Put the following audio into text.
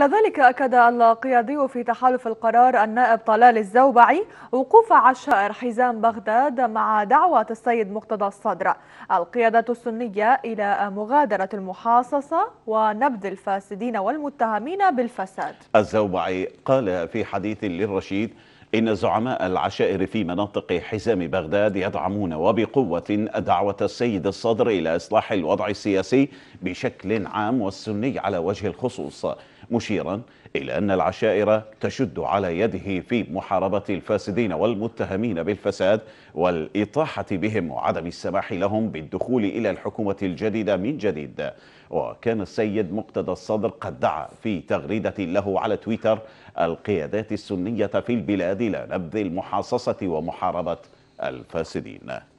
لذلك أكد القيادي في تحالف القرار النائب طلال الزوبعي وقوف عشائر حزام بغداد مع دعوة السيد مقتدى الصدر القيادة السنية إلى مغادرة المحاصصة ونبذ الفاسدين والمتهمين بالفساد الزوبعي قال في حديث للرشيد إن زعماء العشائر في مناطق حزام بغداد يدعمون وبقوة دعوة السيد الصدر إلى إصلاح الوضع السياسي بشكل عام والسني على وجه الخصوص مشيرا إلى أن العشائر تشد على يده في محاربة الفاسدين والمتهمين بالفساد والإطاحة بهم وعدم السماح لهم بالدخول إلى الحكومة الجديدة من جديد وكان السيد مقتدى الصدر قد دعا في تغريدة له على تويتر القيادات السنية في البلاد إلى نبذ المحاصصة ومحاربة الفاسدين